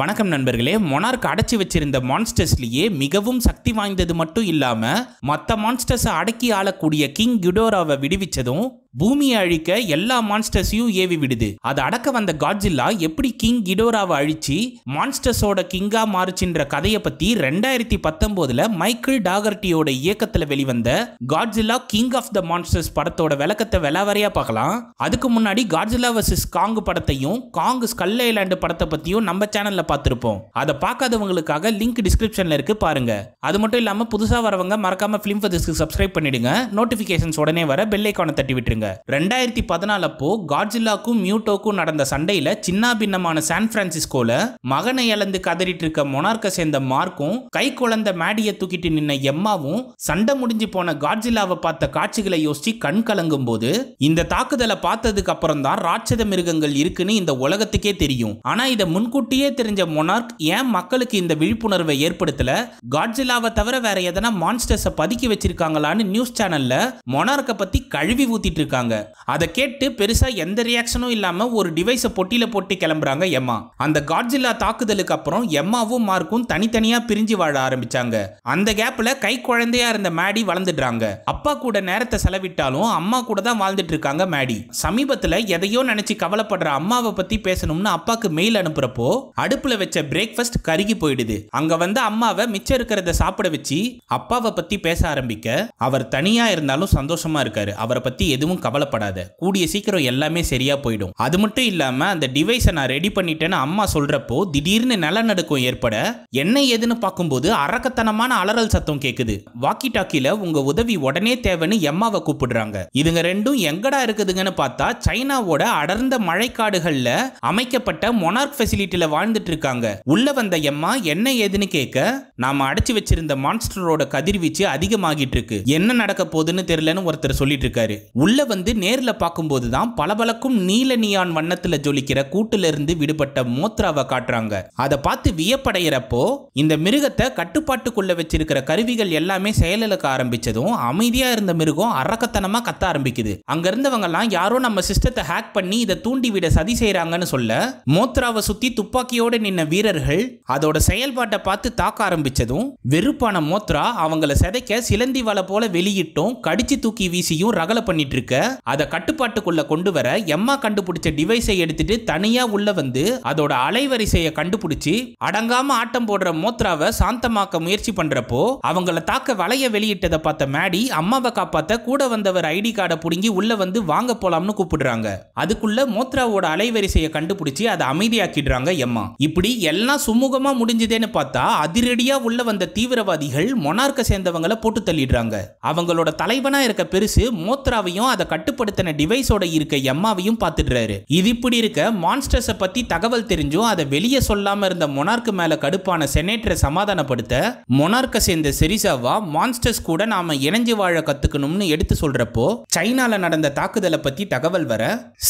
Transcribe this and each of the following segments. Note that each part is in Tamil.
வணக்கம் நண்பர்களே மொனார்க் அடைச்சி வச்சிருந்த மான்ஸ்டர்ஸ்லேயே மிகவும் சக்தி வாய்ந்தது மட்டும் இல்லாமல் மற்ற மான்ஸ்டர்ஸை அடக்கி ஆளக்கூடிய கிங் கிடோராவை விடுவிச்சதும் பூமியை அழிக்க எல்லா மான்ஸ்டர்ஸையும் ஏவி விடுது அது அடக்க வந்த காட்ஜில்லா எப்படி கிங் கிடோராவை அழிச்சு மான்ஸ்டர்ஸோட கிங்கா மாறுச்சுன்ற கதையை பத்தி ரெண்டாயிரத்தி பத்தொன்பதுல மைக்கேல் டாகர்டியோட இயக்கத்துல வெளிவந்த Godzilla king of the monsters படத்தோட விளக்கத்தை விலாவரையா பார்க்கலாம் அதுக்கு முன்னாடி காட்ஜில்லா வர்சஸ் காங் படத்தையும் காங் ஸ்கல் ஐலாண்டு படத்தை பத்தியும் நம்ம சேனல்ல பார்த்துருப்போம் அதை பார்க்காதவங்களுக்காக லிங்க் டிஸ்கிரிப்ஷன்ல இருக்கு பாருங்க அது மட்டும் இல்லாம புதுசா வரவங்க மறக்காம பிலிம் ஃபதிஸ்க்கு சப்ஸ்கிரைப் பண்ணிடுங்க நோட்டிபிகேஷன்ஸ் உடனே வர பெல் ஐக்கானை தட்டி விட்டுருங்க இருக்காங்க ரெண்டாயிரத்தி பதினாலு அப்போ காட்ஜில்லாக்கும் மியூட்டோக்கும் நடந்த சண்டையில சின்ன பின்னமான சான் பிரான்சிஸ்கோல மகனை இழந்து கதறிட்டு இருக்க மொனார்க்க சேர்ந்த மார்க்கும் கை குழந்த மேடிய தூக்கிட்டு நின்ன எம்மாவும் சண்டை முடிஞ்சு போன காட்ஜில்லாவை பார்த்த காட்சிகளை யோசிச்சு கண் கலங்கும் போது இந்த தாக்குதலை பார்த்ததுக்கு அப்புறம் தான் ராட்சத மிருகங்கள் இருக்குன்னு இந்த உலகத்துக்கே தெரியும் ஆனா இதை முன்கூட்டியே தெரிஞ்ச மொனார்க் ஏன் மக்களுக்கு இந்த விழிப்புணர்வை ஏற்படுத்தல காட்ஜில்லாவை தவிர வேற எதனா மான்ஸ்டர்ஸை பதுக்கி வச்சிருக்காங்களான்னு நியூஸ் சேனல்ல மொனார்க்கை பத்தி கழுவி ஊத்திட்டு இருக்காங்க அதை கேட்டு பெருசா எந்த ரியாக்ஷனும் இல்லாம ஒரு டிவைஸை பொட்டியில போட்டு கிளம்புறாங்க எம்மா அந்த காட்ஜில்லா தாக்குதலுக்கு அப்புறம் எம்மாவும் மார்க்கும் தனித்தனியா பிரிஞ்சு வாழ ஆரம்பிச்சாங்க அந்த கேப்ல கை குழந்தையா இருந்த மேடி வளர்ந்துடுறாங்க அப்பா கூட நேரத்தை செலவிட்டாலும் அம்மா கூட தான் வாழ்ந்துட்டு இருக்காங்க மேடி சமீபத்துல எதையோ நினைச்சு கவலைப்படுற அம்மாவை பத்தி பேசணும்னு அப்பாக்கு மெயில் அனுப்புறப்போ அடுப்புல வச்ச பிரேக்ஃபாஸ்ட் கருகி போயிடுது அங்க வந்து அம்மாவை மிச்சம் இருக்கிறத சாப்பிட வச்சு அப்பாவை பத்தி பேச ஆரம்பிக்க அவர் தனியா இருந்தாலும் சந்தோஷமா இருக்காரு அவரை பத்தி எதுவும் கவலைப்படாத கூடிய சீக்கிரம் எல்லாமே சரியா போயிடும் அது மட்டும் இல்லாம அந்த டிவைஸை நான் ரெடி பண்ணிட்டேன்னு அம்மா சொல்றப்போ திடீர்னு நிலநடுக்கம் ஏற்பட என்ன ஏதுன்னு பார்க்கும்போது அரக்கத்தனமான அலறல் சத்தம் கேக்குது வாக்கி டாக்கில உங்க உதவி உடனே தேவைன்னு எம்மாவை கூப்பிடுறாங்க இதுங்க ரெண்டும் எங்கடா இருக்குதுங்கன்னு பார்த்தா சைனாவோட அடர்ந்த மழைக்காடுகள்ல அமைக்கப்பட்ட மொனார்க் ஃபெசிலிட்டியில வாழ்ந்துட்டு இருக்காங்க உள்ள வந்த எம்மா என்ன ஏதுன்னு கேட்க நாம அடைச்சு வச்சிருந்த மான்ஸ்டரோட கதிர்வீச்சு அதிகமாகிட்டு இருக்கு என்ன நடக்க போகுதுன்னு தெரியலன்னு ஒருத்தர் சொல்லிட்டு இருக்காரு உள்ள வந்து நேரில் பார்க்கும்போது தான் பளபளக்கும் நீல நியான் வண்ணத்தில் ஜொலிக்கிற கூட்டிலிருந்து விடுபட்ட மோத்ராவை காட்டுறாங்க அதை பார்த்து வியப்படைகிறப்போ இந்த மிருகத்தை கட்டுப்பாட்டுக்குள்ள வச்சிருக்கிற கருவிகள் எல்லாமே செயலிழக்க ஆரம்பிச்சதும் அமைதியா இருந்த மிருகம் அறக்கத்தனமா கத்த ஆரம்பிக்குது அங்க இருந்தவங்க எல்லாம் யாரோ நம்ம சிஸ்டத்தை ஹேக் பண்ணி இதை தூண்டி விட சதி செய்யறாங்கன்னு சொல்ல மோத்ராவை சுத்தி துப்பாக்கியோடு நின்ன வீரர்கள் அதோட செயல்பாட்டை பார்த்து தாக்க ஆரம்பிச்சதும் வெறுப்பான மோத்ரா அவங்கள சிதைக்க சிலந்தி வலை போல வெளியிட்டும் கடிச்சு தூக்கி வீசியும் ரகலை பண்ணிட்டு இருக்க அதை கட்டுப்பாட்டுக்குள்ள கொண்டு வர எம்மா கண்டுபிடிச்ச டிவைஸை எடுத்துட்டு தனியா உள்ள வந்து அதோட அலைவரிசையை கண்டுபிடிச்சு அடங்காம ஆட்டம் போடுற மோத்ராவை சாந்தமாக்க முயற்சி பண்றப்போ அவங்கள தாக்க வலைய வெளியிட்டதை பார்த்த மேடி அம்மாவை காப்பாத்த கூட வந்தவர் ஐடி கார்டை புடுங்கி உள்ள வந்து வாங்க போலாம்னு கூப்பிடுறாங்க அதுக்குள்ள மோத்ராவோட அலைவரிசையை கண்டுபிடிச்சு அதை அமைதியாக்கிடுறாங்க எம்மா இப்படி எல்லாம் சுமூகமா முடிஞ்சதேன்னு பார்த்தா அதிரடியா உள்ள வந்த தீவிரவாதிகள் மொனார்க்க சேர்ந்தவங்களை போட்டு தள்ளிடுறாங்க அவங்களோட தலைவனா இருக்க பெருசு மோத்ராவையும் அதை கட்டுப்படுத்தின டிவைஸோட இருக்க எம்மாவையும் பார்த்துடுறாரு இது இப்படி இருக்க மான்ஸ்டர்ஸை பத்தி தகவல் தெரிஞ்சும் அதை வெளியே சொல்லாம இருந்த மொனார்க்கு மேல கடுப்பான செனேட்டரை சமாதானப்படுத்த மொனார்க்கை சேர்ந்த செரிசாவா மான்ஸ்டர்ஸ் கூட நாம இணைஞ்சு வாழ கத்துக்கணும்னு எடுத்து சொல்றப்போ சைனால நடந்த தாக்குதலை பத்தி தகவல் வர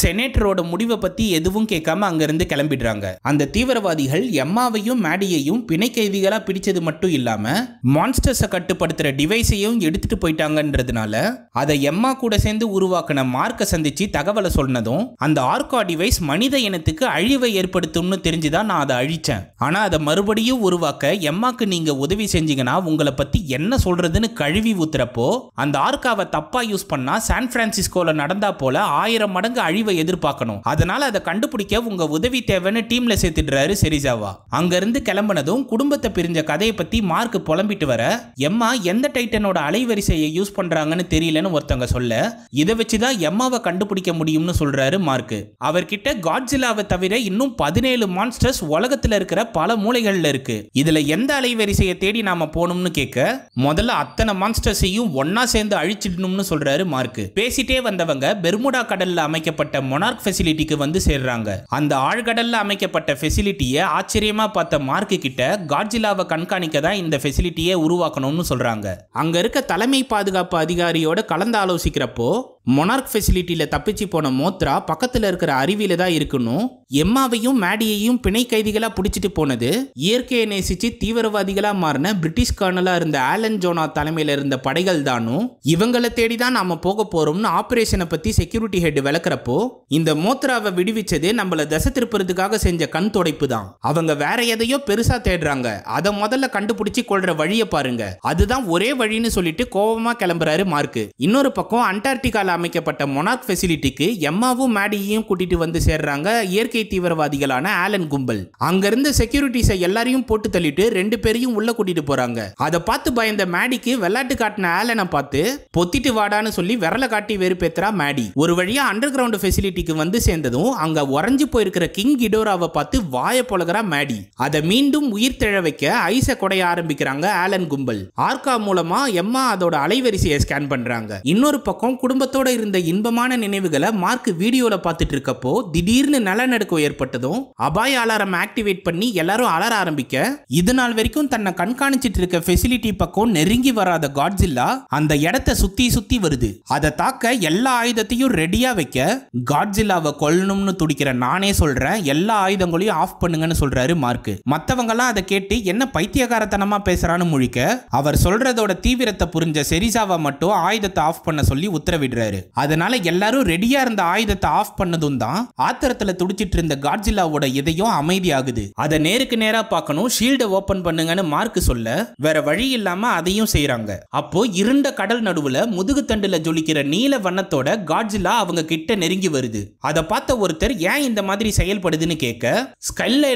செனேட்டரோட முடிவை பத்தி எதுவும் கேட்காம அங்கிருந்து கிளம்பிடுறாங்க அந்த தீவிரவாதிகள் எம்மாவையும் மேடியையும் பிணை கைதிகளா பிடிச்சது மட்டும் இல்லாம மான்ஸ்டர்ஸை கட்டுப்படுத்துற டிவைஸையும் எடுத்துட்டு போயிட்டாங்கன்றதுனால அதை எம்மா கூட சேர்ந்து உருவாக்கின மார்க்கை சந்திச்சு தகவலை சொன்னதும் அந்த ஆர்கா டிவைஸ் மனித இனத்துக்கு அழிவை ஏற்படுத்தும்னு தெரிஞ்சுதான் நான் அதை அழிச்சேன் ஆனா அதை மறுபடியும் உருவாக்க எம்மாக்கு நீங்க உதவி செஞ்சீங்கன்னா உங்களை பத்தி என்ன சொல்றதுன்னு கழுவி ஊத்துறப்போ அந்த ஆர்காவை தப்பா யூஸ் பண்ணா சான் பிரான்சிஸ்கோல நடந்தா போல ஆயிரம் மடங்கு அழிவை எதிர்பார்க்கணும் அதனால அதை கண்டுபிடிக்க உங்க உதவி தேவைன்னு டீம்ல சேர்த்துடுறாரு செரிசாவா அங்க இருந்து கிளம்பினதும் குடும்பத்தை பிரிஞ்ச கதையை பத்தி மார்க் புலம்பிட்டு வர எம்மா எந்த டைட்டனோட அலைவரிசையை யூஸ் பண்றாங்கன்னு தெரியலன்னு ஒருத்தவங்க சொல்ல இத இதை வச்சு தான் எம்மாவை கண்டுபிடிக்க முடியும்னு சொல்றாரு மார்க்கு அவர்கிட்ட காட்ஜிலாவை தவிர இன்னும் பதினேழு மான்ஸ்டர்ஸ் உலகத்துல இருக்கிற பல மூலைகள்ல இருக்கு இதுல எந்த அலைவரிசையை தேடி நாம போகணும்னு கேட்க முதல்ல அத்தனை மான்ஸ்டர்ஸையும் ஒன்னா சேர்ந்து அழிச்சிடணும்னு சொல்றாரு மார்க் பேசிட்டே வந்தவங்க பெர்முடா கடல்ல அமைக்கப்பட்ட மொனார்க் ஃபெசிலிட்டிக்கு வந்து சேர்றாங்க அந்த ஆழ்கடல்ல அமைக்கப்பட்ட ஃபெசிலிட்டியை ஆச்சரியமா பார்த்த மார்க்கு கிட்ட காட்ஜிலாவை கண்காணிக்க தான் இந்த ஃபெசிலிட்டியை உருவாக்கணும்னு சொல்றாங்க அங்க இருக்க தலைமை பாதுகாப்பு அதிகாரியோட கலந்து ஆலோசிக்கிறப்போ மொனார்க் ஃபெசிலிட்டியில் தப்பிச்சு போன மோத்ரா பக்கத்தில் இருக்கிற அருவியில் தான் இருக்கணும் எம்மாவையும் மேடியையும் பிணை கைதிகளாக பிடிச்சிட்டு போனது இயற்கையை நேசித்து தீவிரவாதிகளாக மாறின பிரிட்டிஷ் கர்னலாக இருந்த ஆலன் ஜோனா தலைமையில் இருந்த படைகள் தானும் இவங்களை தேடி தான் நாம் போக போகிறோம்னு ஆப்ரேஷனை பற்றி செக்யூரிட்டி ஹெட் விளக்குறப்போ இந்த மோத்ராவை விடுவிச்சது நம்மளை தசை திருப்புறதுக்காக செஞ்ச கண் துடைப்பு தான் அவங்க வேற எதையோ பெருசாக தேடுறாங்க அதை முதல்ல கண்டுபிடிச்சி கொள்கிற வழியை பாருங்க அதுதான் ஒரே வழின்னு சொல்லிட்டு கோபமாக கிளம்புறாரு மார்க்கு இன்னொரு பக்கம் அண்டார்டிகாவில் அமைக்கப்பட்ட மொனாக் ஃபெசிலிட்டிக்கு எம்மாவும் மேடியையும் கூட்டிட்டு வந்து சேர்றாங்க இயற்கை தீவிரவாதிகளான ஆலன் கும்பல் அங்கிருந்து செக்யூரிட்டிஸை எல்லாரையும் போட்டு தள்ளிட்டு ரெண்டு பேரையும் உள்ள கூட்டிட்டு போறாங்க அதை பார்த்து பயந்த மேடிக்கு வெள்ளாட்டு காட்டின ஆலனை பார்த்து பொத்திட்டு வாடான்னு சொல்லி விரல காட்டி வெறுப்பேத்துறா மேடி ஒரு வழியா அண்டர் கிரவுண்ட் ஃபெசிலிட்டிக்கு வந்து சேர்ந்ததும் அங்க உறைஞ்சு போயிருக்கிற கிங் கிடோராவை பார்த்து வாய பொழகிறா மேடி அதை மீண்டும் உயிர் திழ வைக்க ஐச கொடைய ஆரம்பிக்கிறாங்க ஆலன் கும்பல் ஆர்கா மூலமா எம்மா அதோட அலைவரிசையை ஸ்கேன் பண்றாங்க இன்னொரு பக்கம் குடும்பத்தோட குடும்பத்தோட இருந்த இன்பமான நினைவுகளை மார்க் வீடியோல பார்த்துட்டு இருக்கப்போ திடீர்னு நலநடுக்கம் ஏற்பட்டதும் அபாய அலாரம் ஆக்டிவேட் பண்ணி எல்லாரும் அலர ஆரம்பிக்க இதுநாள் வரைக்கும் தன்னை கண்காணிச்சிட்டு இருக்க ஃபெசிலிட்டி பக்கம் நெருங்கி வராத காட்ஜில்லா அந்த இடத்த சுத்தி சுத்தி வருது அதை தாக்க எல்லா ஆயுதத்தையும் ரெடியா வைக்க காட்ஜில்லாவை கொல்லணும்னு துடிக்கிற நானே சொல்றேன் எல்லா ஆயுதங்களையும் ஆஃப் பண்ணுங்கன்னு சொல்றாரு மார்க் மத்தவங்கலாம் அதை கேட்டு என்ன பைத்தியகாரத்தனமா பேசுறான்னு முழிக்க அவர் சொல்றதோட தீவிரத்தை புரிஞ்ச செரிசாவை மட்டும் ஆயுதத்தை ஆஃப் பண்ண சொல்லி உத்தரவிடுறாரு இருக்காரு அதனால எல்லாரும் ரெடியா இருந்த ஆயுதத்தை ஆஃப் பண்ணதும் தான் ஆத்திரத்துல துடிச்சிட்டு இருந்த இதையும் இதயம் அமைதியாகுது அதை நேருக்கு நேரா பார்க்கணும் ஷீல்டை ஓபன் பண்ணுங்கன்னு மார்க் சொல்ல வேற வழி இல்லாம அதையும் செய்யறாங்க அப்போ இருண்ட கடல் நடுவுல முதுகு தண்டுல ஜொலிக்கிற நீல வண்ணத்தோட காட்ஜிலா அவங்க கிட்ட நெருங்கி வருது அதை பார்த்த ஒருத்தர் ஏன் இந்த மாதிரி செயல்படுதுன்னு கேட்க ஸ்கைல்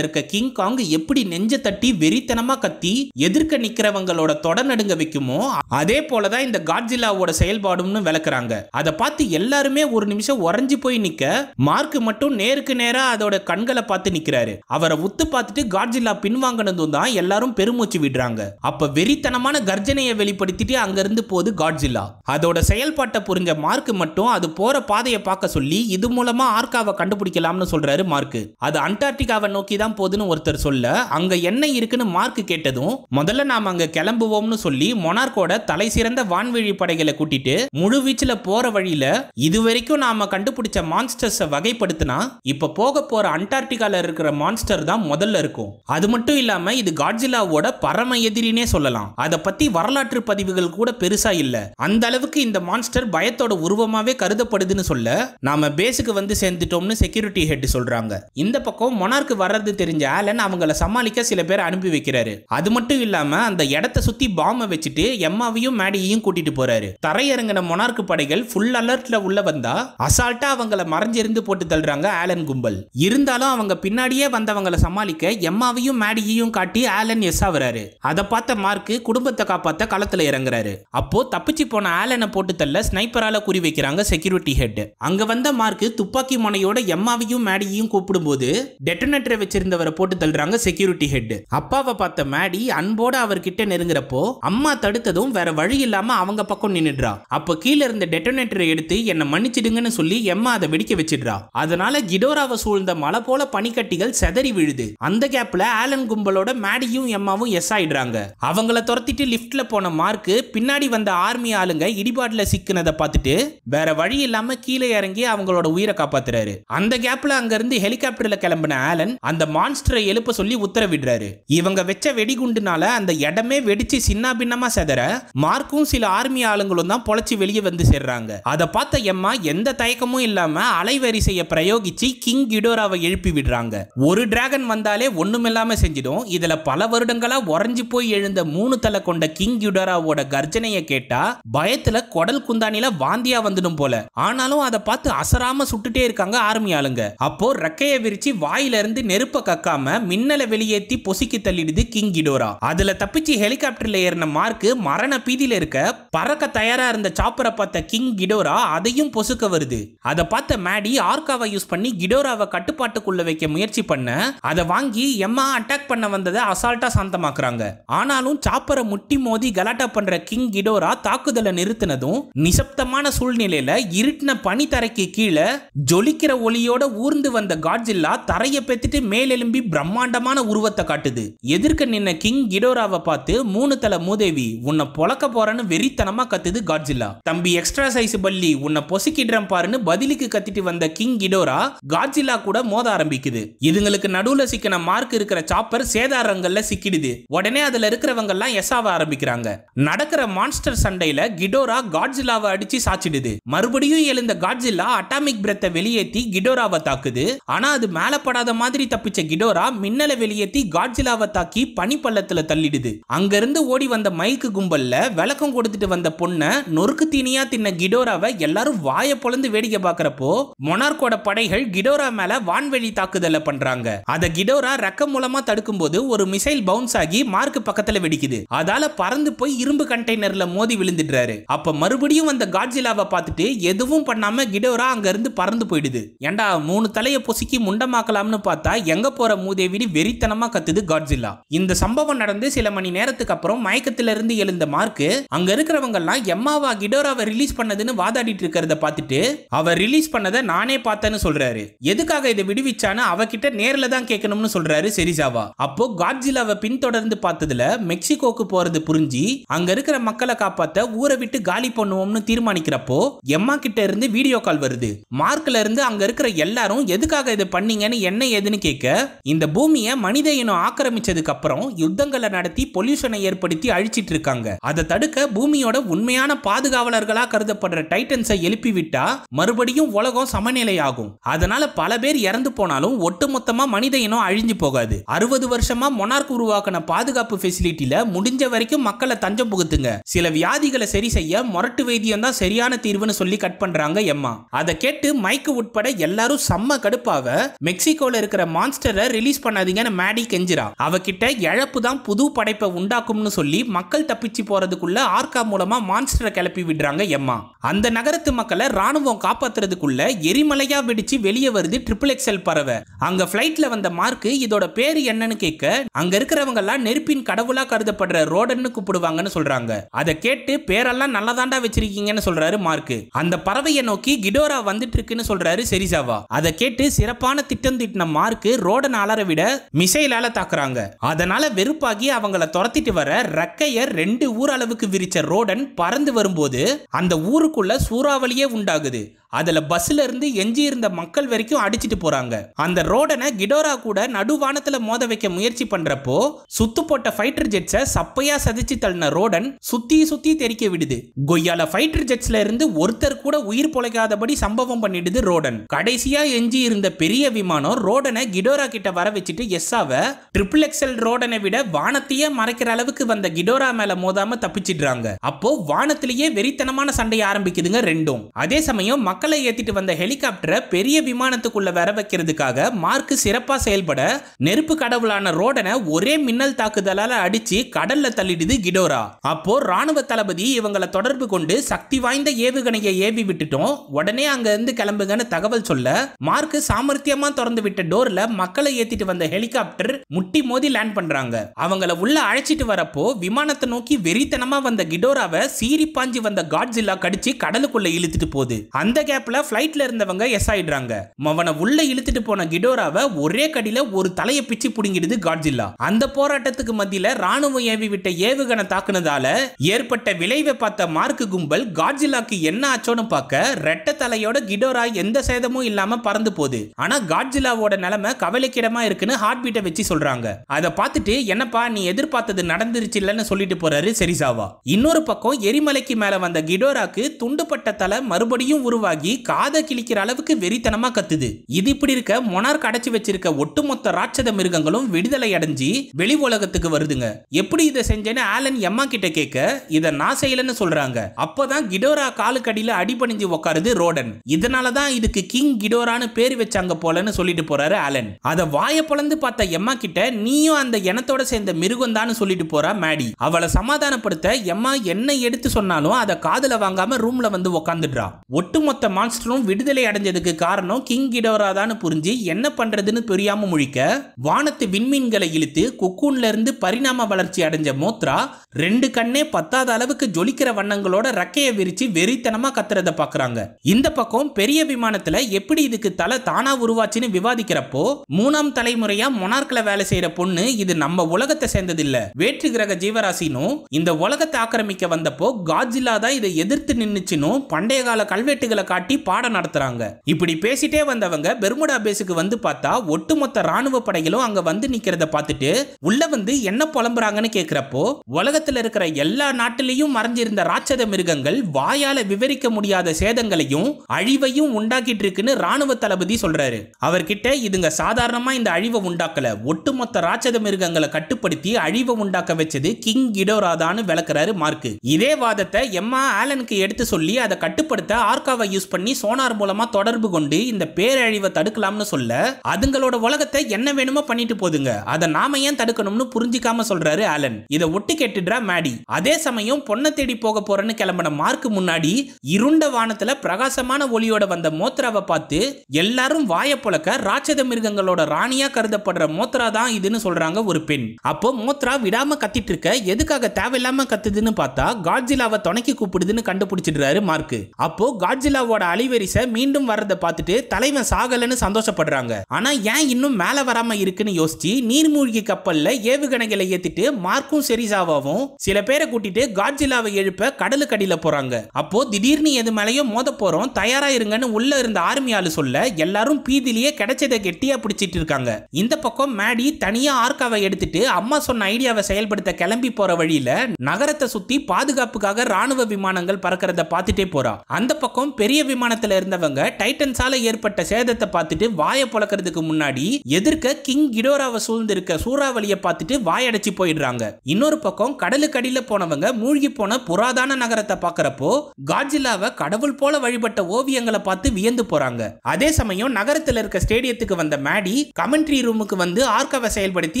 இருக்க கிங் காங் எப்படி நெஞ்ச தட்டி வெறித்தனமா கத்தி எதிர்க்க நிக்கிறவங்களோட தொட நடுங்க வைக்குமோ அதே போலதான் இந்த காட்ஜிலாவோட செயல்பாடும்னு விளக்குறாங்க காட்டுறாங்க அதை பார்த்து எல்லாருமே ஒரு நிமிஷம் உறைஞ்சி போய் நிக்க மார்க் மட்டும் நேருக்கு நேரா அதோட கண்களை பார்த்து நிக்கிறாரு அவரை உத்து பார்த்துட்டு காட்ஜில்லா பின்வாங்கினதும் தான் எல்லாரும் பெருமூச்சு விடுறாங்க அப்ப வெறித்தனமான கர்ஜனையை வெளிப்படுத்திட்டு அங்கிருந்து போகுது காட்ஜில்லா அதோட செயல்பாட்டை புரிஞ்ச மார்க் மட்டும் அது போற பாதையை பார்க்க சொல்லி இது மூலமா ஆர்காவை கண்டுபிடிக்கலாம்னு சொல்றாரு மார்க் அது அண்டார்டிகாவை நோக்கி தான் போதுன்னு ஒருத்தர் சொல்ல அங்க என்ன இருக்குன்னு மார்க் கேட்டதும் முதல்ல நாம அங்க கிளம்புவோம்னு சொல்லி மொனார்கோட தலை சிறந்த வான்வெளி படைகளை கூட்டிட்டு முழு வீச்சில் போற வழியில இதுவரைக்கும் நாம கண்டுபிடிச்ச மான்ஸ்டர்ஸ வகைப்படுத்தினா இப்ப போக போற அண்டார்டிகால இருக்கிற மான்ஸ்டர் தான் முதல்ல இருக்கும் அது மட்டும் இல்லாம இது காட்ஜிலாவோட பரம எதிரினே சொல்லலாம் அதை பத்தி வரலாற்று பதிவுகள் கூட பெருசா இல்ல அந்த அளவுக்கு இந்த மான்ஸ்டர் பயத்தோட உருவமாவே கருதப்படுதுன்னு சொல்ல நாம பேஸுக்கு வந்து சேர்ந்துட்டோம்னு செக்யூரிட்டி ஹெட் சொல்றாங்க இந்த பக்கம் மொனார்க்கு வர்றது தெரிஞ்ச ஆலன் அவங்கள சமாளிக்க சில பேர் அனுப்பி வைக்கிறாரு அது மட்டும் இல்லாம அந்த இடத்த சுத்தி பாம்பை வச்சுட்டு எம்மாவையும் மேடியையும் கூட்டிட்டு போறாரு தரையிறங்கின மொனார்க்கு படை படைகள் ஃபுல் அலர்ட்ல உள்ள வந்தா அசால்ட்டா அவங்கள மறைஞ்சிருந்து போட்டு தள்ளுறாங்க ஆலன் கும்பல் இருந்தாலும் அவங்க பின்னாடியே வந்தவங்களை சமாளிக்க எம்மாவையும் மேடியையும் காட்டி ஆலன் எஸ் ஆகுறாரு அதை பார்த்த மார்க் குடும்பத்தை காப்பாத்த களத்துல இறங்குறாரு அப்போ தப்பிச்சு போன ஆலனை போட்டு தள்ள ஸ்னைப்பரால குறி வைக்கிறாங்க செக்யூரிட்டி ஹெட் அங்க வந்த மார்க் துப்பாக்கி முனையோட எம்மாவையும் மேடியையும் கூப்பிடும் போது டெட்டனேட்டரை வச்சிருந்தவரை போட்டு தள்ளுறாங்க செக்யூரிட்டி ஹெட் அப்பாவை பார்த்த மேடி அன்போட அவர்கிட்ட நெருங்குறப்போ அம்மா தடுத்ததும் வேற வழி இல்லாம அவங்க பக்கம் நின்னுடுறா அப்ப கீழ இருந்த டெட்டனேட்டரை எடுத்து என்னை மன்னிச்சிடுங்கன்னு சொல்லி எம்மா அதை வெடிக்க வச்சிடுறா அதனால ஜிடோராவை சூழ்ந்த மலை போல பனிக்கட்டிகள் செதறி விழுது அந்த கேப்ல ஆலன் கும்பலோட மேடியும் எம்மாவும் எஸ் ஆயிடுறாங்க அவங்கள துரத்திட்டு லிப்ட்ல போன மார்க்கு பின்னாடி வந்த ஆர்மி ஆளுங்க இடிபாடுல சிக்கினதை பார்த்துட்டு வேற வழி இல்லாம கீழே இறங்கி அவங்களோட உயிரை காப்பாத்துறாரு அந்த கேப்ல அங்க இருந்து ஹெலிகாப்டர்ல கிளம்பின ஆலன் அந்த மான்ஸ்டரை எழுப்ப சொல்லி உத்தரவிடுறாரு இவங்க வச்ச வெடிகுண்டுனால அந்த இடமே வெடிச்சு சின்ன பின்னமா செதற மார்க்கும் சில ஆர்மி ஆளுங்களும் தான் பொழைச்சி வெளியே வந்து சேர்றாங்க அதை பார்த்த எம்மா எந்த தயக்கமும் இல்லாம அலைவரிசையை பிரயோகிச்சு கிங் கிடோராவை எழுப்பி விடுறாங்க ஒரு டிராகன் வந்தாலே ஒண்ணுமில்லாம செஞ்சிடும் இதுல பல வருடங்களா உறைஞ்சு போய் எழுந்த மூணு தலை கொண்ட கிங் கிடோராவோட கர்ஜனையை கேட்டா பயத்துல குடல் குந்தானில வாந்தியா வந்துடும் போல ஆனாலும் அதை பார்த்து அசராம சுட்டுட்டே இருக்காங்க ஆர்மி ஆளுங்க அப்போ ரெக்கைய விரிச்சு வாயில இருந்து நெருப்ப கக்காம மின்னலை வெளியேத்தி பொசுக்கி தள்ளிடுது கிங் கிடோரா அதுல தப்பிச்சு ஹெலிகாப்டர்ல ஏறின மார்க் மரண பீதியில இருக்க பறக்க தயாரா இருந்த சாப்பரை பார்த்த கிங் கிடோரா அதையும் பொசுக்க வருது அதை பார்த்த மேடி ஆர்காவை யூஸ் பண்ணி கிடோராவை கட்டுப்பாட்டுக்குள்ள வைக்க முயற்சி பண்ண அதை வாங்கி எம்மா அட்டாக் பண்ண வந்ததை அசால்ட்டா சாந்தமாக்குறாங்க ஆனாலும் சாப்பரை முட்டி மோதி கலாட்டா பண்ற கிங் கிடோரா தாக்குதலை நிறுத்தினதும் நிசப்தமான சூழ்நிலையில இருட்டின பனித்தரைக்கு கீழே ஜொலிக்கிற ஒளியோட ஊர்ந்து வந்த காட்ஜில்லா தரையை பெத்துட்டு மேலெலும்பி பிரம்மாண்டமான உருவத்தை காட்டுது எதிர்க்க நின்ன கிங் கிடோராவை பார்த்து மூணு தலை மூதேவி உன்னை பொழக்க போறன்னு வெறித்தனமா கத்துது காட்ஜில்லா தம்பி எக்ஸ்ட்ரா எக்ஸ்ட்ரா சைஸ் பல்லி உன்னை பொசுக்கிடுறேன் பாருன்னு பதிலுக்கு கத்திட்டு வந்த கிங் கிடோரா காட்சிலா கூட மோத ஆரம்பிக்குது இதுங்களுக்கு நடுவுல சிக்கின மார்க் இருக்கிற சாப்பர் சேதாரங்கள்ல சிக்கிடுது உடனே அதுல இருக்கிறவங்க எல்லாம் எசாவ ஆரம்பிக்கிறாங்க நடக்கிற மான்ஸ்டர் சண்டையில கிடோரா காட்ஜிலாவை அடிச்சு சாச்சிடுது மறுபடியும் எழுந்த காட்ஜிலா அட்டாமிக் பிரத்த வெளியேத்தி கிடோராவை தாக்குது ஆனா அது மேல படாத மாதிரி தப்பிச்ச கிடோரா மின்னலை வெளியேத்தி காட்ஜிலாவை தாக்கி பனி பள்ளத்துல தள்ளிடுது அங்கிருந்து ஓடி வந்த மைக்கு கும்பல்ல விளக்கம் கொடுத்துட்டு வந்த பொண்ண நொறுக்கு தீனியா தின்ன கட்டின கிடோராவை எல்லாரும் வாய பொழுந்து வேடிக்கை பார்க்கறப்போ மொனார்கோட படைகள் கிடோரா மேல வான்வெளி தாக்குதல பண்றாங்க அத கிடோரா ரக்கம் மூலமா தடுக்கும் போது ஒரு மிசைல் பவுன்ஸ் ஆகி மார்க் பக்கத்துல வெடிக்குது அதால பறந்து போய் இரும்பு கண்டெய்னர்ல மோதி விழுந்துடுறாரு அப்ப மறுபடியும் அந்த காட்ஜிலாவை பார்த்துட்டு எதுவும் பண்ணாம கிடோரா அங்க இருந்து பறந்து போயிடுது ஏண்டா மூணு தலையை பொசுக்கி முண்டமாக்கலாம்னு பார்த்தா எங்க போற மூதேவிடி வெறித்தனமா கத்துது காட்ஜிலா இந்த சம்பவம் நடந்து சில மணி நேரத்துக்கு அப்புறம் மயக்கத்திலிருந்து எழுந்த மார்க்கு அங்க இருக்கிறவங்க எல்லாம் எம்மாவா கிடோராவை ரிலீஸ் பண்ணதுன்னு வாதாடிட்டு இருக்கிறத பார்த்துட்டு அவர் ரிலீஸ் பண்ணதை நானே பார்த்தேன்னு சொல்றாரு எதுக்காக இதை விடுவிச்சான்னு அவகிட்ட நேரில் தான் கேட்கணும்னு சொல்றாரு செரிசாவா அப்போ காட்ஜிலாவை பின்தொடர்ந்து பார்த்ததுல மெக்சிகோக்கு போறது புரிஞ்சு அங்க இருக்கிற மக்களை காப்பாத்த ஊரை விட்டு காலி பண்ணுவோம்னு தீர்மானிக்கிறப்போ எம்மா கிட்ட இருந்து வீடியோ கால் வருது மார்க்ல இருந்து அங்க இருக்கிற எல்லாரும் எதுக்காக இதை பண்ணீங்கன்னு என்ன ஏதுன்னு கேட்க இந்த பூமியை மனித இனம் ஆக்கிரமிச்சதுக்கு அப்புறம் யுத்தங்களை நடத்தி பொல்யூஷனை ஏற்படுத்தி அழிச்சிட்டு இருக்காங்க அதை தடுக்க பூமியோட உண்மையான பாதுகாவலர்களா கருத்து கருதப்படுற டைட்டன்ஸை எழுப்பிவிட்டா மறுபடியும் உலகம் சமநிலையாகும் அதனால பல பேர் இறந்து போனாலும் ஒட்டுமொத்தமா மனித இனம் அழிஞ்சு போகாது அறுபது வருஷமா மொனார்க் உருவாக்கின பாதுகாப்பு ஃபெசிலிட்டியில முடிஞ்ச வரைக்கும் மக்களை தஞ்சம் புகுத்துங்க சில வியாதிகளை சரி செய்ய மொரட்டு வைத்தியம் தான் சரியான தீர்வுன்னு சொல்லி கட் பண்றாங்க எம்மா அதை கேட்டு மைக்கு உட்பட எல்லாரும் செம்ம கடுப்பாக மெக்சிகோல இருக்கிற மான்ஸ்டரை ரிலீஸ் பண்ணாதீங்கன்னு மேடி கெஞ்சிரா அவகிட்ட இழப்பு தான் புது படைப்பை உண்டாக்கும்னு சொல்லி மக்கள் தப்பிச்சு போறதுக்குள்ள ஆர்கா மூலமா மான்ஸ்டரை கிளப்பி விடுறாங்க எம்மா அந்த நகரத்து மக்களை ராணுவம் காப்பாத்துறதுக்குள்ள எரிமலையா வெடிச்சு வெளியே வருது ட்ரிபிள் எக்ஸல் பறவை அங்க பிளைட்ல வந்த மார்க் இதோட பேரு என்னன்னு கேட்க அங்க இருக்கிறவங்க எல்லாம் நெருப்பின் கடவுளா கருதப்படுற ரோடன்னு கூப்பிடுவாங்கன்னு சொல்றாங்க அதை கேட்டு பேரெல்லாம் நல்லதாண்டா வச்சிருக்கீங்கன்னு சொல்றாரு மார்க் அந்த பறவையை நோக்கி கிடோரா வந்துட்டு இருக்குன்னு சொல்றாரு செரிசாவா அதை கேட்டு சிறப்பான திட்டம் திட்டின மார்க் ரோடன் அலற விட மிசைலால தாக்குறாங்க அதனால வெறுப்பாகி அவங்கள துரத்திட்டு வர ரெக்கைய ரெண்டு ஊர் அளவுக்கு விரிச்ச ரோடன் பறந்து வரும்போது அந்த ஊருக்குள்ள சூறாவளியே உண்டாகுது அதில் பஸ்ல இருந்து எஞ்சி இருந்த மக்கள் வரைக்கும் அடிச்சிட்டு போறாங்க அந்த ரோடனை கிடோரா கூட நடுவானத்தில் மோத வைக்க முயற்சி பண்றப்போ சுத்து போட்ட ஃபைட்டர் ஜெட்ஸை சப்பையா சதிச்சு தள்ளின ரோடன் சுற்றி சுற்றி தெரிக்க விடுது கொய்யால ஃபைட்டர் ஜெட்ஸ்ல இருந்து ஒருத்தர் கூட உயிர் பொழைக்காதபடி சம்பவம் பண்ணிடுது ரோடன் கடைசியா எஞ்சி இருந்த பெரிய விமானம் ரோடனை கிடோரா கிட்ட வர வச்சுட்டு எஸ்ஸாவை ட்ரிபிள் எக்ஸல் ரோடனை விட வானத்தையே மறைக்கிற அளவுக்கு வந்த கிடோரா மேல மோதாம தப்பிச்சிடுறாங்க அப்போ வானத்திலேயே வெறித்தனமான சண்டை ஆரம்பிக்குதுங்க ரெண்டும் அதே சமயம் மக்களை ஏற்றிட்டு வந்த ஹெலிகாப்டரை பெரிய விமானத்துக்குள்ள வர வைக்கிறதுக்காக மார்க் சிறப்பாக செயல்பட நெருப்பு கடவுளான ரோடனை ஒரே மின்னல் தாக்குதலால் அடிச்சு கடல்ல தள்ளிடுது கிடோரா அப்போ ராணுவ தளபதி இவங்களை தொடர்பு கொண்டு சக்தி வாய்ந்த ஏவுகணையை ஏவி விட்டுட்டோம் உடனே அங்க இருந்து கிளம்புங்கன்னு தகவல் சொல்ல மார்க் சாமர்த்தியமா திறந்து விட்ட டோர்ல மக்களை ஏத்திட்டு வந்த ஹெலிகாப்டர் முட்டி மோதி லேண்ட் பண்றாங்க அவங்கள உள்ள அழைச்சிட்டு வரப்போ விமானத்தை நோக்கி வெறித்தனமா வந்த கிடோராவை சீரி பாஞ்சி வந்த காட்ஜில்லா கடிச்சு கடலுக்குள்ள இழுத்துட்டு போகுது அந்த கேப்ல ஃப்ளைட்ல இருந்தவங்க எஸ் ஆயிடுறாங்க அவனை உள்ள இழுத்துட்டு போன கிடோராவை ஒரே கடியில ஒரு தலையை பிச்சு புடுங்கிடுது காட்ஜில்லா அந்த போராட்டத்துக்கு மத்தியில ராணுவம் ஏவி விட்ட ஏவுகணை தாக்குனதால ஏற்பட்ட விளைவை பார்த்த மார்க் கும்பல் காட்ஜில்லாக்கு என்ன ஆச்சோன்னு பார்க்க ரெட்ட தலையோட கிடோரா எந்த சேதமும் இல்லாம பறந்து போகுது ஆனா காட்ஜில்லாவோட நிலைமை கவலைக்கிடமா இருக்குன்னு ஹார்ட் பீட்டை வச்சு சொல்றாங்க அதை பார்த்துட்டு என்னப்பா நீ எதிர்பார்த்தது நடந்துருச்சு இல்லைன்னு சொல்லிட்டு போறாரு செரிசாவா இன்னொரு பக்கம் எரிமலைக்கு மேல வந்த கிடோராக்கு துண்டுபட்ட தலை மறுபடியும் உருவாகி ஆகி காதை கிழிக்கிற அளவுக்கு வெறித்தனமா கத்துது இது இப்படி இருக்க மொனார்க் அடைச்சு வச்சிருக்க ஒட்டுமொத்த ராட்சத மிருகங்களும் விடுதலை அடைஞ்சி வெளி உலகத்துக்கு வருதுங்க எப்படி இதை செஞ்சேன்னு ஆலன் எம்மா கிட்ட கேட்க இதை நான் செய்யலன்னு சொல்றாங்க அப்பதான் கிடோரா காலுக்கடியில அடிபணிஞ்சு உக்காருது ரோடன் இதனாலதான் இதுக்கு கிங் கிடோரான்னு பேர் வச்சாங்க போலன்னு சொல்லிட்டு போறாரு ஆலன் அதை வாய பிளந்து பார்த்த எம்மா கிட்ட நீயும் அந்த இனத்தோட சேர்ந்த மிருகம் தான் சொல்லிட்டு போறா மேடி அவளை சமாதானப்படுத்த எம்மா என்ன எடுத்து சொன்னாலும் அதை காதல வாங்காம ரூம்ல வந்து உக்காந்துடுறா ஒட்டுமொத்த மான்ஸ்டரும் விடுதலை அடைஞ்சதுக்கு காரணம் கிங் கிடோரா தான் புரிஞ்சு என்ன பண்றதுன்னு தெரியாம முழிக்க வானத்து விண்மீன்களை இழுத்து கொக்கூன்ல இருந்து பரிணாம வளர்ச்சி அடைஞ்ச மோத்ரா ரெண்டு கண்ணே பத்தாத அளவுக்கு ஜொலிக்கிற வண்ணங்களோட ரெக்கையை விரிச்சு வெறித்தனமா கத்துறத பாக்குறாங்க இந்த பக்கம் பெரிய விமானத்துல எப்படி இதுக்கு தலை தானா உருவாச்சுன்னு விவாதிக்கிறப்போ மூணாம் தலைமுறையா மொனார்க்ல வேலை செய்யற பொண்ணு இது நம்ம உலகத்தை சேர்ந்தது இல்ல வேற்று கிரக ஜீவராசினும் இந்த உலகத்தை ஆக்கிரமிக்க வந்தப்போ காஜிலா தான் இதை எதிர்த்து நின்னுச்சுனும் பண்டைய கால கல்வெட்டுகளை காட்டி பாடம் நடத்துறாங்க இப்படி பேசிட்டே வந்தவங்க பெர்முடா பேஸுக்கு வந்து பார்த்தா ஒட்டுமொத்த ராணுவ படைகளும் அங்க வந்து நிக்கிறத பார்த்துட்டு உள்ள வந்து என்ன புலம்புறாங்கன்னு கேக்குறப்போ உலகத்துல இருக்கிற எல்லா நாட்டிலையும் மறைஞ்சிருந்த ராட்சத மிருகங்கள் வாயால விவரிக்க முடியாத சேதங்களையும் அழிவையும் உண்டாக்கிட்டு இருக்குன்னு ராணுவ தளபதி சொல்றாரு அவர்கிட்ட இதுங்க சாதாரணமா இந்த அழிவை உண்டாக்கல ஒட்டுமொத்த ராட்சத மிருகங்களை கட்டுப்படுத்தி அழிவை உண்டாக்க வச்சது கிங் கிடோராதான்னு விளக்குறாரு மார்க் இதே வாதத்தை எம்மா ஆலனுக்கு எடுத்து சொல்லி அதை கட்டுப்படுத்த ஆர்காவை யூஸ் பண்ணி சோனார் மூலமா தொடர்பு கொண்டு இந்த பேரழிவை தடுக்கலாம்னு சொல்ல அதுங்களோட உலகத்தை என்ன வேணுமோ பண்ணிட்டு போதுங்க அதை நாம ஏன் தடுக்கணும்னு புரிஞ்சிக்காம சொல்றாரு ஆலன் இதை ஒட்டு கேட்டுடுறா மேடி அதே சமயம் பொண்ணை தேடி போக போறன்னு கிளம்பின மார்க் முன்னாடி இருண்ட வானத்துல பிரகாசமான ஒளியோட வந்த மோத்ராவை பார்த்து எல்லாரும் வாய புழக்க ராட்சத மிருகங்களோட ராணியா கருதப்படுற மோத்ரா தான் இதுன்னு சொல்றாங்க ஒரு பெண் அப்போ மோத்ரா விடாம கத்திட்டு இருக்க எதுக்காக தேவையில்லாம கத்துதுன்னு பார்த்தா காட்ஜிலாவை துணைக்கி கூப்பிடுதுன்னு கண்டுபிடிச்சிடுறாரு மார்க் அப்போ காட்ஜிலாவோட ஹீரோவோட அழிவரிசை மீண்டும் வர்றதை பார்த்துட்டு தலைவன் சாகலன்னு சந்தோஷப்படுறாங்க ஆனா ஏன் இன்னும் மேல வராம இருக்குன்னு யோசிச்சு நீர்மூழ்கி கப்பல்ல ஏவுகணைகளை ஏத்திட்டு மார்க்கும் செரிசாவாவும் சில பேரை கூட்டிட்டு காட்ஜிலாவை எழுப்ப கடலுக்கடியில போறாங்க அப்போ திடீர்னு எது மேலையும் மோத போறோம் தயாரா இருங்கன்னு உள்ள இருந்த ஆர்மி ஆளு சொல்ல எல்லாரும் பீதிலேயே கிடைச்சதை கெட்டியா பிடிச்சிட்டு இருக்காங்க இந்த பக்கம் மேடி தனியா ஆர்காவை எடுத்துட்டு அம்மா சொன்ன ஐடியாவை செயல்படுத்த கிளம்பி போற வழியில நகரத்தை சுத்தி பாதுகாப்புக்காக ராணுவ விமானங்கள் பறக்கிறத பார்த்துட்டே போறா அந்த பக்கம் பெரிய விமானத்தில் இருந்தவங்க டைட்டன்ஸால ஏற்பட்ட சேதத்தை பார்த்துட்டு வாயை பழக்கிறதுக்கு முன்னாடி எதிர்க்க கிங் கிடோராவை சூழ்ந்திருக்க சூறாவளியை பார்த்துட்டு வாயடைச்சு போயிடுறாங்க இன்னொரு பக்கம் கடலுக்கு போனவங்க மூழ்கி போன புராதான நகரத்தை பார்க்கறப்போ காட்ஜிலாவை கடவுள் போல வழிபட்ட ஓவியங்களை பார்த்து வியந்து போறாங்க அதே சமயம் நகரத்தில் இருக்க ஸ்டேடியத்துக்கு வந்த மேடி கமெண்ட்ரி ரூமுக்கு வந்து ஆர்கவை செயல்படுத்தி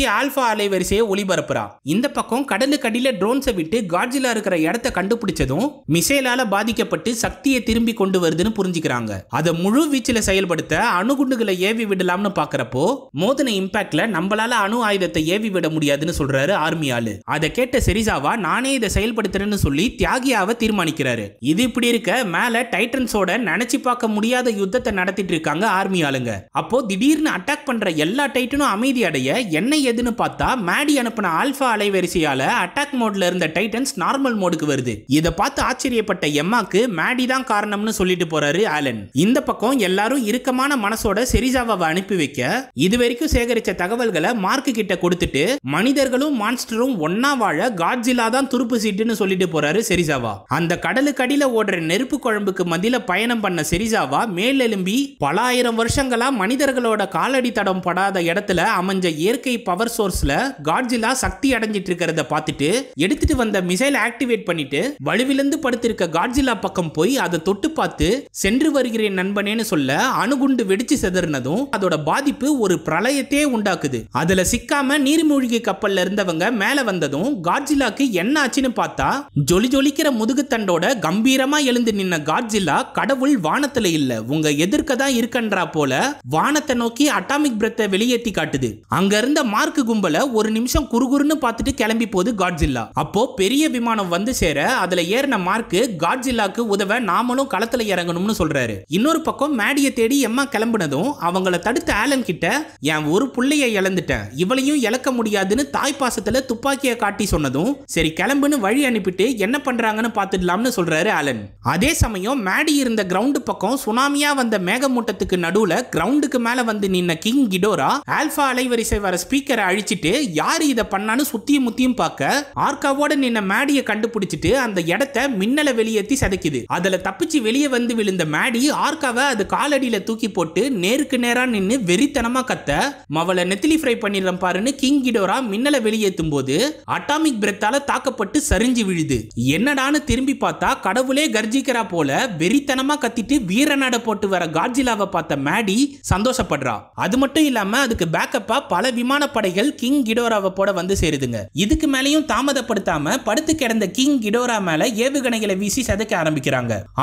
ஆல்பா அலைவரிசையை ஒளிபரப்புறா இந்த பக்கம் கடலுக்கு ட்ரோன்ஸை விட்டு காட்ஜிலா இருக்கிற இடத்தை கண்டுபிடிச்சதும் மிசைலால பாதிக்கப்பட்டு சக்தியை திரும்பி கொண்டு வருதுன்னு புரிஞ்சுக்கிறாங்க அதை முழு வீச்சில் செயல்படுத்த அணுகுண்டுகளை ஏவி விடலாம்னு பாக்குறப்போ மோதின இம்பாக்ட்ல நம்மளால அணு ஆயுதத்தை ஏவி விட முடியாதுன்னு சொல்றாரு ஆர்மி ஆளு அதை கேட்ட செரிசாவா நானே இதை செயல்படுத்துறேன்னு சொல்லி தியாகியாவை தீர்மானிக்கிறாரு இது இப்படி இருக்க மேல டைட்டன்ஸோட நினைச்சு பார்க்க முடியாத யுத்தத்தை நடத்திட்டு இருக்காங்க ஆர்மி ஆளுங்க அப்போ திடீர்னு அட்டாக் பண்ற எல்லா டைட்டனும் அமைதி அடைய என்ன எதுன்னு பார்த்தா மேடி அனுப்பின ஆல்பா அலைவரிசையால அட்டாக் மோட்ல இருந்த டைட்டன்ஸ் நார்மல் மோடுக்கு வருது இதை பார்த்து ஆச்சரியப்பட்ட எம்மாக்கு மேடி தான் காரணம்னு சொல்லி சொல்லிட்டு போறாரு ஆலன் இந்த பக்கம் எல்லாரும் இறுக்கமான மனசோட செரிசாவை அனுப்பி வைக்க இது வரைக்கும் சேகரிச்ச தகவல்களை மார்க் கிட்ட கொடுத்துட்டு மனிதர்களும் மான்ஸ்டரும் ஒன்னா வாழ காட்ஜிலா தான் துருப்பு சீட்டுன்னு சொல்லிட்டு போறாரு செரிசாவா அந்த கடலுக்கு ஓடுற நெருப்பு குழம்புக்கு மதியில பயணம் பண்ண செரிசாவா மேலெலும்பி பல ஆயிரம் வருஷங்களா மனிதர்களோட காலடி தடம் படாத இடத்துல அமைஞ்ச இயற்கை பவர் சோர்ஸ்ல காட்ஜிலா சக்தி அடைஞ்சிட்டு இருக்கிறத பார்த்துட்டு எடுத்துட்டு வந்த மிசைல் ஆக்டிவேட் பண்ணிட்டு வலுவிலிருந்து படுத்திருக்க காட்ஜிலா பக்கம் போய் அதை தொட்டு பார்த்து பார்த்து சென்று வருகிறேன் நண்பனேன்னு சொல்ல அணுகுண்டு வெடிச்சு செதறினதும் அதோட பாதிப்பு ஒரு பிரளயத்தே உண்டாக்குது அதுல சிக்காம நீர்மூழ்கி கப்பல்ல இருந்தவங்க மேல வந்ததும் காட்ஜிலாக்கு என்ன ஆச்சுன்னு பார்த்தா ஜொலி ஜொலிக்கிற முதுகுத்தண்டோட கம்பீரமா எழுந்து நின்ன காட்ஜிலா கடவுள் வானத்துல இல்ல உங்க எதிர்க்க தான் இருக்கன்றா போல வானத்தை நோக்கி அட்டாமிக் பிரத்தை வெளியேத்தி காட்டுது அங்க இருந்த மார்க் கும்பல ஒரு நிமிஷம் குறுகுறுன்னு பார்த்துட்டு கிளம்பி போது காட்ஜில்லா அப்போ பெரிய விமானம் வந்து சேர அதுல ஏறின மார்க் காட்ஜில்லாக்கு உதவ நாமளும் களத்துல இறங்கணும்னு சொல்றாரு இன்னொரு பக்கம் மேடியை தேடி எம்மா கிளம்புனதும் அவங்கள தடுத்து ஆலன் கிட்ட என் ஒரு பிள்ளைய இழந்துட்டேன் இவளையும் இழக்க முடியாதுன்னு தாய் பாசத்துல துப்பாக்கியை காட்டி சொன்னதும் சரி கிளம்புன்னு வழி அனுப்பிட்டு என்ன பண்றாங்கன்னு பார்த்துடலாம்னு சொல்றாரு ஆலன் அதே சமயம் மேடி இருந்த கிரவுண்டு பக்கம் சுனாமியா வந்த மேகமூட்டத்துக்கு நடுவுல கிரவுண்டுக்கு மேல வந்து நின்ன கிங் கிடோரா ஆல்பா அலைவரிசை வர ஸ்பீக்கரை அழிச்சிட்டு யாரு இதை பண்ணான்னு சுத்தியும் முத்தியும் பார்க்க ஆர்காவோட நின்ன மேடியை கண்டுபிடிச்சிட்டு அந்த இடத்த மின்னலை வெளியேற்றி சதைக்குது அதுல தப்பிச்சு வெளியே வந்து வந்து விழுந்த மேடி ஆர்காவை அது காலடியில் தூக்கி போட்டு நேருக்கு நேராக நின்று வெறித்தனமாக கத்த மவளை நெத்திலி ஃப்ரை பண்ணிடலாம் பாருன்னு கிங் கிடோரா மின்னலை வெளியேற்றும் போது அட்டாமிக் பிரத்தால தாக்கப்பட்டு சரிஞ்சு விழுது என்னடான்னு திரும்பி பார்த்தா கடவுளே கர்ஜிக்கிறா போல வெறித்தனமாக கத்திட்டு வீர நட போட்டு வர காட்ஜிலாவை பார்த்த மேடி சந்தோஷப்படுறா அது மட்டும் இல்லாம அதுக்கு பேக்கப்பா பல விமானப்படைகள் கிங் கிடோராவை போட வந்து சேருதுங்க இதுக்கு மேலேயும் தாமதப்படுத்தாம படுத்து கிடந்த கிங் கிடோரா மேல ஏவுகணைகளை வீசி சதைக்க ஆரம்பிக்கிறாங்க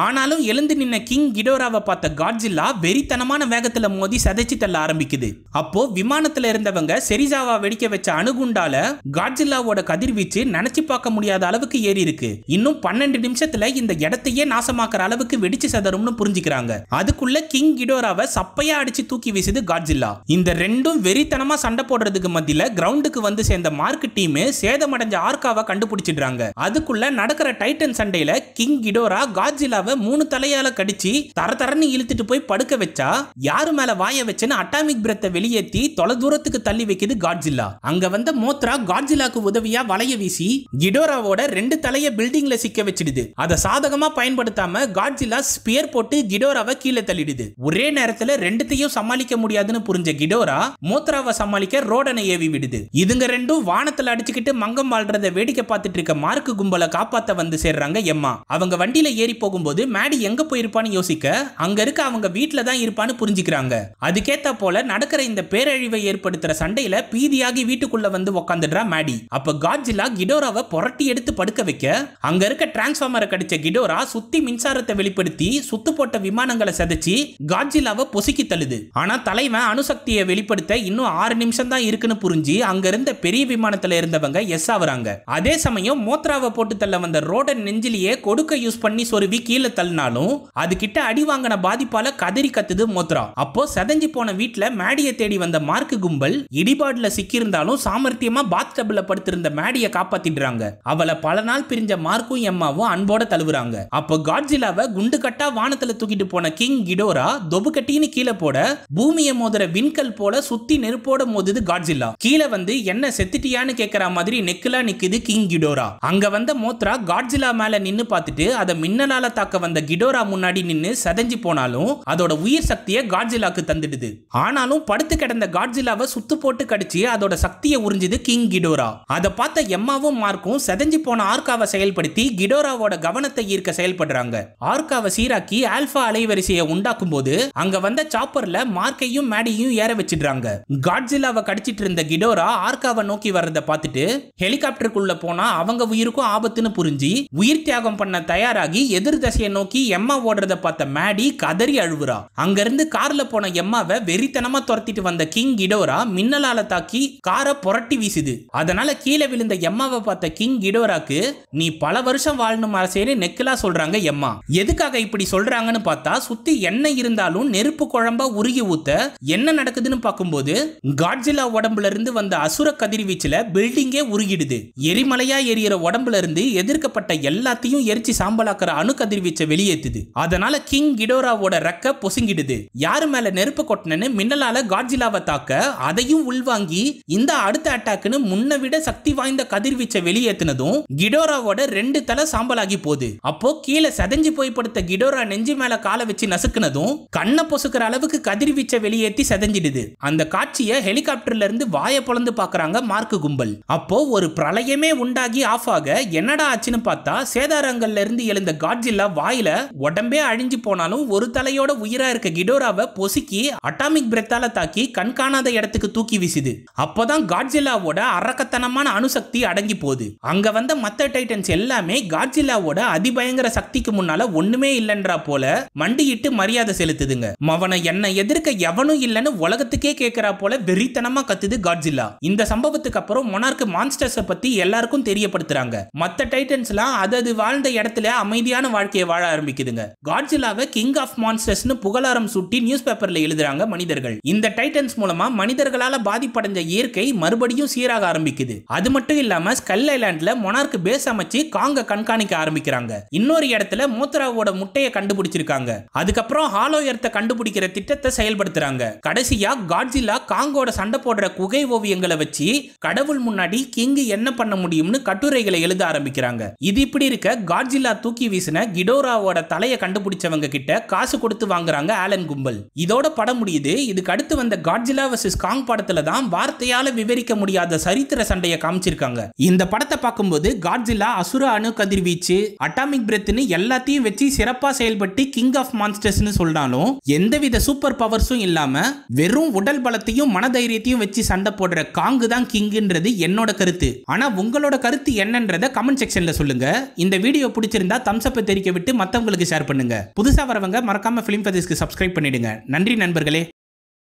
ஆனாலும் எழுந்து எழுந்து நின்ன கிங் கிடோராவை பார்த்த காட்ஜில்லா வெறித்தனமான வேகத்துல மோதி சதைச்சு தள்ள ஆரம்பிக்குது அப்போ விமானத்துல இருந்தவங்க செரிசாவா வெடிக்க வச்ச அணுகுண்டால காட்ஜில்லாவோட கதிர்வீச்சு நினைச்சு பார்க்க முடியாத அளவுக்கு ஏறி இருக்கு இன்னும் பன்னெண்டு நிமிஷத்துல இந்த இடத்தையே நாசமாக்குற அளவுக்கு வெடிச்சு சதரும்னு புரிஞ்சுக்கிறாங்க அதுக்குள்ள கிங் கிடோராவை சப்பையா அடிச்சு தூக்கி வீசுது காட்ஜில்லா இந்த ரெண்டும் வெறித்தனமா சண்டை போடுறதுக்கு மத்தியில கிரவுண்டுக்கு வந்து சேர்ந்த மார்க் டீம் சேதமடைஞ்ச ஆர்காவை கண்டுபிடிச்சிடுறாங்க அதுக்குள்ள நடக்கிற டைட்டன் சண்டையில கிங் கிடோரா காட்ஜிலாவை மூணு தலையால கையால கடிச்சு தர தரன்னு இழுத்துட்டு போய் படுக்க வச்சா யாரு மேல வாய வச்சுன்னு அட்டாமிக் பிரத்த வெளியேத்தி தொலை தூரத்துக்கு தள்ளி வைக்குது காட்ஜில்லா அங்க வந்த மோத்ரா காட்ஜில்லாக்கு உதவியா வளைய வீசி கிடோராவோட ரெண்டு தலைய பில்டிங்ல சிக்க வச்சிடுது அதை சாதகமா பயன்படுத்தாம காட்ஜில்லா ஸ்பியர் போட்டு கிடோராவை கீழே தள்ளிடுது ஒரே நேரத்துல ரெண்டுத்தையும் சமாளிக்க முடியாதுன்னு புரிஞ்ச கிடோரா மோத்ராவை சமாளிக்க ரோடனை ஏவி விடுது இதுங்க ரெண்டும் வானத்துல அடிச்சுக்கிட்டு மங்கம் வாழ்றத வேடிக்கை பார்த்துட்டு இருக்க மார்க் கும்பலை காப்பாத்த வந்து சேர்றாங்க எம்மா அவங்க வண்டியில ஏறி போகும்போது மேடி எங்க போயிருப்பான்னு யோசிக்க அங்க இருக்க அவங்க வீட்டில் தான் இருப்பான்னு புரிஞ்சுக்கிறாங்க அதுக்கேத்த போல நடக்கிற இந்த பேரழிவை ஏற்படுத்துற சண்டையில பீதியாகி வீட்டுக்குள்ள வந்து உக்காந்துடுறா மேடி அப்ப காட்ஜிலா கிடோராவை புரட்டி எடுத்து படுக்க வைக்க அங்க இருக்க டிரான்ஸ்ஃபார்மரை கடிச்ச கிடோரா சுத்தி மின்சாரத்தை வெளிப்படுத்தி சுத்து போட்ட விமானங்களை செதைச்சு காட்ஜிலாவை பொசுக்கி தள்ளுது ஆனா தலைவன் அணுசக்தியை வெளிப்படுத்த இன்னும் ஆறு நிமிஷம் தான் இருக்குன்னு புரிஞ்சு அங்க இருந்த பெரிய விமானத்துல இருந்தவங்க எஸ் ஆகுறாங்க அதே சமயம் மோத்ராவை போட்டு தள்ள வந்த ரோடன் நெஞ்சிலேயே கொடுக்க யூஸ் பண்ணி சொருவி கீழே தள்ளினாலும் அது கிட்ட அடி வாங்கின பாதிப்பால கதறி கத்துது மோத்ரா அப்போ செதஞ்சு போன வீட்டுல மேடிய தேடி வந்த மார்க் கும்பல் இடிபாடுல சிக்கியிருந்தாலும் சாமர்த்தியமா பாத் டபுள்ல படுத்திருந்த மேடிய காப்பாத்திடுறாங்க அவளை பல நாள் பிரிஞ்ச மார்க்கும் எம்மாவும் அன்போட தழுவுறாங்க அப்போ காட்ஜிலாவை குண்டு கட்டா வானத்துல தூக்கிட்டு போன கிங் கிடோரா தொபு கட்டின்னு கீழே போட பூமியை மோதுற விண்கல் போல சுத்தி நெருப்போட மோதுது காட்ஜிலா கீழே வந்து என்ன செத்துட்டியான்னு கேக்குற மாதிரி நெக்கலா நிக்குது கிங் கிடோரா அங்க வந்த மோத்ரா காட்ஜிலா மேல நின்னு பார்த்துட்டு அதை மின்னலால தாக்க வந்த கிடோரா காட்ஜிலா முன்னாடி நின்று சதஞ்சு போனாலும் அதோட உயிர் சக்தியை காட்ஜிலாக்கு தந்துடுது ஆனாலும் படுத்து கிடந்த காட்ஜிலாவை சுத்து போட்டு கடிச்சு அதோட சக்தியை உறிஞ்சது கிங் கிடோரா அதை பார்த்த எம்மாவும் மார்க்கும் செதஞ்சு போன ஆர்காவை செயல்படுத்தி கிடோராவோட கவனத்தை ஈர்க்க செயல்படுறாங்க ஆர்காவை சீராக்கி ஆல்பா அலைவரிசையை உண்டாக்கும் போது அங்க வந்த சாப்பர்ல மார்க்கையும் மேடியும் ஏற வச்சிடுறாங்க காட்ஜிலாவை கடிச்சிட்டு இருந்த கிடோரா ஆர்காவை நோக்கி வர்றதை பார்த்துட்டு ஹெலிகாப்டருக்குள்ள போனா அவங்க உயிருக்கும் ஆபத்துன்னு புரிஞ்சு உயிர் தியாகம் பண்ண தயாராகி எதிர் தசையை நோக்கி எம்மா எம்மா ஓடுறத பார்த்த மேடி கதறி அழுவுறா அங்க இருந்து கார்ல போன எம்மாவை வெறித்தனமா துரத்திட்டு வந்த கிங் இடோரா மின்னலால தாக்கி காரை புரட்டி வீசுது அதனால கீழே விழுந்த எம்மாவை பார்த்த கிங் இடோராக்கு நீ பல வருஷம் வாழணும் அரசேன்னு நெக்கலா சொல்றாங்க எம்மா எதுக்காக இப்படி சொல்றாங்கன்னு பார்த்தா சுத்தி என்ன இருந்தாலும் நெருப்பு குழம்பா உருகி ஊத்த என்ன நடக்குதுன்னு பார்க்கும்போது காட்ஜிலா உடம்புல இருந்து வந்த அசுர கதிர்வீச்சுல பில்டிங்கே உருகிடுது எரிமலையா எரியற உடம்புல இருந்து எதிர்க்கப்பட்ட எல்லாத்தையும் எரிச்சு சாம்பலாக்குற அணு கதிர்வீச்சை வெளியேற்றுது அதனால கிங் கிடோராவோட ரெக்க பொசுங்கிடுது யாரு மேல நெருப்பு கொட்டினன்னு மின்னலால காட்ஜிலாவை தாக்க அதையும் உள்வாங்கி இந்த அடுத்த அட்டாக்னு முன்ன விட சக்தி வாய்ந்த கதிர்வீச்சை வெளியேத்தினதும் கிடோராவோட ரெண்டு தலை சாம்பலாகி போகுது அப்போ கீழே செதஞ்சு போய் படுத்த கிடோரா நெஞ்சு மேல காலை வச்சு நசுக்குனதும் கண்ணை பொசுக்கிற அளவுக்கு கதிர்வீச்சை வெளியேத்தி செதஞ்சிடுது அந்த காட்சியை ஹெலிகாப்டர்ல இருந்து வாய பொழந்து பாக்குறாங்க மார்க்கு கும்பல் அப்போ ஒரு பிரளயமே உண்டாகி ஆஃப் ஆக என்னடா ஆச்சுன்னு பார்த்தா சேதாரங்கள்ல இருந்து எழுந்த காட்ஜில்லா வாயில உடம்பே அழிஞ்சு போனாலும் ஒரு தலையோட உயிரா இருக்க கிடோராவை பொசுக்கி அட்டாமிக் பிரெத்தால தாக்கி கண்காணாத இடத்துக்கு தூக்கி வீசுது அப்போதான் காட்ஜில்லாவோட அரக்கத்தனமான அணுசக்தி அடங்கி போகுது அங்க வந்த மத்த டைட்டன்ஸ் எல்லாமே காட்ஜில்லாவோட அதிபயங்கர சக்திக்கு முன்னால ஒண்ணுமே இல்லைன்றா போல மண்டியிட்டு மரியாதை செலுத்துதுங்க மவனை என்னை எதிர்க்க எவனும் இல்லைன்னு உலகத்துக்கே கேட்கிறா போல வெறித்தனமா கத்துது காட்ஜில்லா இந்த சம்பவத்துக்கு அப்புறம் மொனார்க்கு மான்ஸ்டர்ஸ் பத்தி எல்லாருக்கும் தெரியப்படுத்துறாங்க மத்த டைட்டன்ஸ்லாம் அதது வாழ்ந்த இடத்துல அமைதியான வாழ்க்கையை வாழ ஆரம்பிக்குதுங்க காட்ஜிலாவை கிங் ஆஃப் மான்ஸ்டர்ஸ்னு புகழாரம் சுட்டி நியூஸ் பேப்பர்ல எழுதுறாங்க மனிதர்கள் இந்த டைட்டன்ஸ் மூலமா மனிதர்களால பாதிப்படைஞ்ச இயற்கை மறுபடியும் சீராக ஆரம்பிக்குது அது மட்டும் இல்லாம ஸ்கல் ஐலாண்ட்ல மொனார்க் பேஸ் அமைச்சு காங்க கண்காணிக்க ஆரம்பிக்கிறாங்க இன்னொரு இடத்துல மோத்ராவோட முட்டையை கண்டுபிடிச்சிருக்காங்க அதுக்கப்புறம் ஹாலோ எர்த்தை கண்டுபிடிக்கிற திட்டத்தை செயல்படுத்துறாங்க கடைசியா காட்ஜிலா காங்கோட சண்டை போடுற குகை ஓவியங்களை வச்சு கடவுள் முன்னாடி கிங் என்ன பண்ண முடியும்னு கட்டுரைகளை எழுத ஆரம்பிக்கிறாங்க இது இப்படி இருக்க காட்ஜிலா தூக்கி வீசின கிடோராவோட தலையை சிலையை கண்டுபிடிச்சவங்க கிட்ட காசு கொடுத்து வாங்குறாங்க ஆலன் கும்பல் இதோட படம் முடியுது இதுக்கு அடுத்து வந்த காட்ஜிலா வர்சஸ் காங் படத்துல தான் வார்த்தையால விவரிக்க முடியாத சரித்திர சண்டையை காமிச்சிருக்காங்க இந்த படத்தை பார்க்கும்போது காட்ஜிலா அசுர அணு கதிர்வீச்சு அட்டாமிக் பிரெத்னு எல்லாத்தையும் வச்சு சிறப்பா செயல்பட்டு கிங் ஆஃப் மான்ஸ்டர்ஸ்னு சொல்றாலும் எந்தவித சூப்பர் பவர்ஸும் இல்லாம வெறும் உடல் பலத்தையும் மனதைரியத்தையும் வச்சு சண்டை போடுற காங்கு தான் கிங்ன்றது என்னோட கருத்து ஆனா உங்களோட கருத்து என்னன்றத கமெண்ட் செக்ஷன்ல சொல்லுங்க இந்த வீடியோ பிடிச்சிருந்தா தம்ஸ் அப்பை தெரிக்க விட்டு மத்தவங்களுக்கு ஷேர் ஷேர் பண்ணுங்க புதுசா வரவங்க மறக்காம பிலிம் பதிஸ்க்கு சப்ஸ்கிரைப் பண்ணிடுங்க நன்றி நண்பர்களே